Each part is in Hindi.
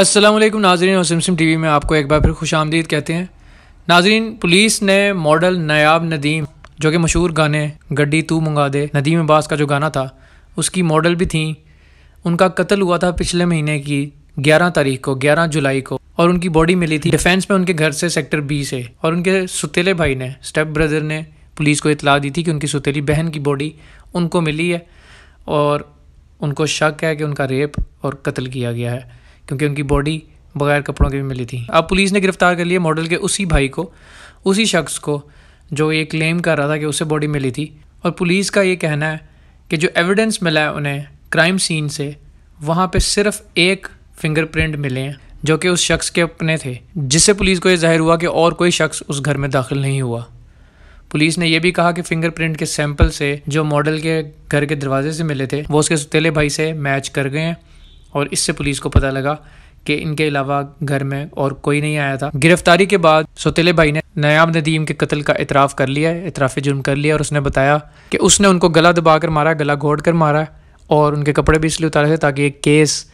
असलम नाजरीन और सिमसिम टीवी में आपको एक बार फिर खुश आमदीद कहते हैं नाजरीन पुलिस ने मॉडल नयाब नदीम जो कि मशहूर गाने गड्डी तू मंगा दे नदीम अब्बास का जो गाना था उसकी मॉडल भी थी उनका कत्ल हुआ था पिछले महीने की 11 तारीख को 11 जुलाई को और उनकी बॉडी मिली थी डिफेंस में उनके घर से सेक्टर बी से और उनके सुतेले भाई ने स्टेप ब्रदर ने पुलिस को इतला दी थी कि उनकी सुतेली बहन की बॉडी उनको मिली है और उनको शक है कि उनका रेप और कत्ल किया गया है क्योंकि उनकी बॉडी बगैर कपड़ों के भी मिली थी अब पुलिस ने गिरफ्तार कर लिया मॉडल के उसी भाई को उसी शख्स को जो ये क्लेम कर रहा था कि उसे बॉडी मिली थी और पुलिस का ये कहना है कि जो एविडेंस मिला है उन्हें क्राइम सीन से वहाँ पे सिर्फ एक फिंगरप्रिंट मिले हैं जो कि उस शख्स के अपने थे जिससे पुलिस को यह जाहिर हुआ कि और कोई शख्स उस घर में दाखिल नहीं हुआ पुलिस ने यह भी कहा कि फिंगरप्रिंट के सैंपल से जो मॉडल के घर के दरवाजे से मिले थे वो उसके सुतेले भाई से मैच कर गए हैं और इससे पुलिस को पता लगा कि इनके अलावा घर में और कोई नहीं आया था गिरफ्तारी के बाद सोतेले भाई ने नयाब नदीम के कत्ल का इतराफ़ कर लिया है इतराफ़ जुर्म कर लिया और उसने बताया कि उसने उनको गला दबा कर मारा गला घोड़ कर मारा और उनके कपड़े भी इसलिए उतारे थे ताकि एक केस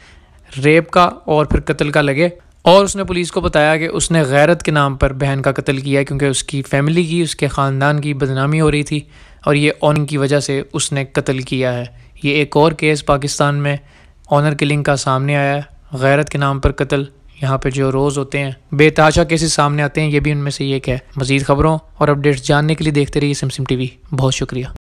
रेप का और फिर कत्ल का लगे और उसने पुलिस को बताया कि उसने गैरत के नाम पर बहन का कत्ल किया क्योंकि उसकी फैमिली की उसके ख़ानदान की बदनामी हो रही थी और ये ऑन की वजह से उसने कत्ल किया है ये एक और केस पाकिस्तान में ऑनर किलिंग का सामने आया है गैरत के नाम पर कत्ल यहाँ पे जो रोज़ होते हैं बेताशा केसेस सामने आते हैं ये भी उनमें से एक है मजीद खबरों और अपडेट्स जानने के लिए देखते रहिए सिमसिम टीवी बहुत शुक्रिया